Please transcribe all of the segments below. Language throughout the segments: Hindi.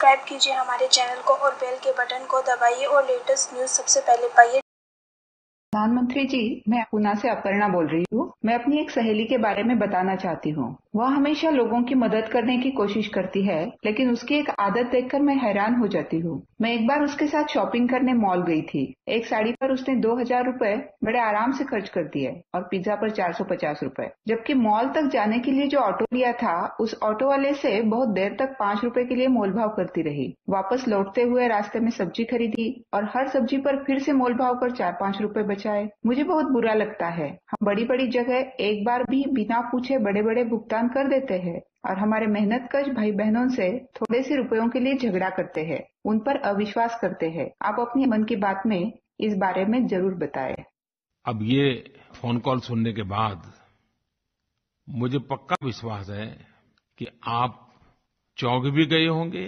सब्सक्राइब कीजिए हमारे चैनल को और बेल के बटन को दबाइए और लेटेस्ट न्यूज सबसे पहले पाइए प्रधानमंत्री जी मैं पूना से अपर्णा बोल रही हूँ मैं अपनी एक सहेली के बारे में बताना चाहती हूँ वह हमेशा लोगों की मदद करने की कोशिश करती है लेकिन उसकी एक आदत देखकर मैं हैरान हो जाती हूँ मैं एक बार उसके साथ शॉपिंग करने मॉल गई थी एक साड़ी पर उसने दो हजार रूपए बड़े आराम से खर्च कर दिए और पिज्जा पर चार सौ पचास रूपए जबकि मॉल तक जाने के लिए जो ऑटो लिया था उस ऑटो वाले से बहुत देर तक पांच रूपए के लिए मोल भाव करती रही वापस लौटते हुए रास्ते में सब्जी खरीदी और हर सब्जी पर फिर से मोल भाव कर चार पांच रूपए बचाए मुझे बहुत बुरा लगता है हम हाँ, बड़ी बड़ी जगह एक बार भी बिना पूछे बड़े बड़े भुगतान प्रदान कर देते हैं और हमारे मेहनत कश भाई बहनों से थोड़े से रुपयों के लिए झगड़ा करते हैं उन पर अविश्वास करते हैं आप अपने मन की बात में इस बारे में जरूर बताएं अब ये फोन कॉल सुनने के बाद मुझे पक्का विश्वास है कि आप चौंक भी गए होंगे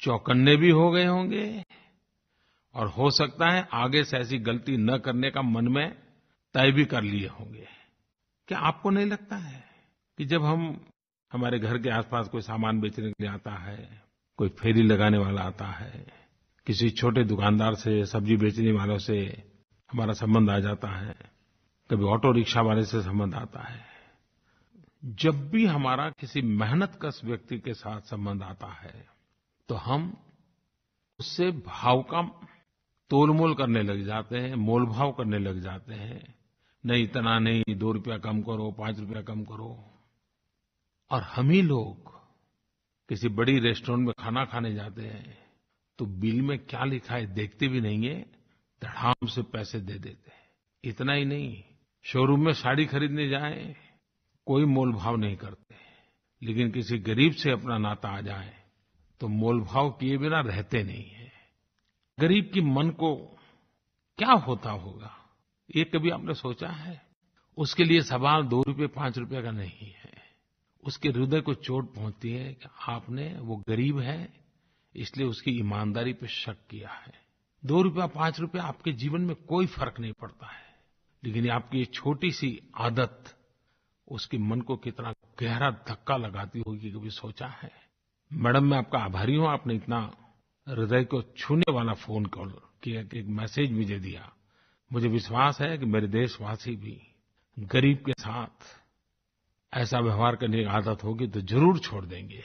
चौकन्ने भी हो गए होंगे और हो सकता है आगे से ऐसी गलती न करने का मन में तय भी कर लिए होंगे क्या आपको नहीं लगता है कि जब हम हमारे घर के आसपास कोई सामान बेचने के लिए आता है कोई फेरी लगाने वाला आता है किसी छोटे दुकानदार से सब्ज़ी बेचने वालों से हमारा संबंध आ जाता है कभी ऑटो रिक्शा वाले से संबंध आता है जब भी हमारा किसी मेहनतकश व्यक्ति के साथ संबंध आता है तो हम उससे भाव का तोलमोल करने लग जाते हैं मोलभाव करने लग जाते हैं नहीं इतना नहीं दो रुपया कम करो पाँच रुपया कम करो और हम ही लोग किसी बड़ी रेस्टॉरेंट में खाना खाने जाते हैं तो बिल में क्या लिखा है देखते भी नहीं हैं धड़ाम से पैसे दे देते हैं इतना ही नहीं शोरूम में साड़ी खरीदने जाएँ कोई मोलभाव नहीं करते लेकिन किसी ग़रीब से अपना नाता आ जाए तो मोलभाव किये बिना रहते नहीं हैं ग़रीब के मन को क्या होता होगा ये कभी आपने सोचा है उसके लिए सवाल दो रुपये पांच रुपये का नहीं है उसके ह्रदय को चोट पहुँचती है कि आपने वो ग़रीब है इसलिए उसकी ईमानदारी पर शक किया है दो रुपया पाँच रुपया आपके जीवन में कोई फ़र्क नहीं पड़ता है लेकिन आपकी छोटी सी आदत उसके मन को कितना गहरा धक्का लगाती होगी कभी सोचा है मैडम मैं आपका आभारी हूँ आपने इतना ह्रदय को छूने वाला फ़ोन कॉल किया एक मैसेज मुझे दिया मुझे विश्वास है कि मेरे देशवासी भी ग़रीब के साथ ऐसा व्यवहार करने की आदत होगी तो ज़रूर छोड़ देंगे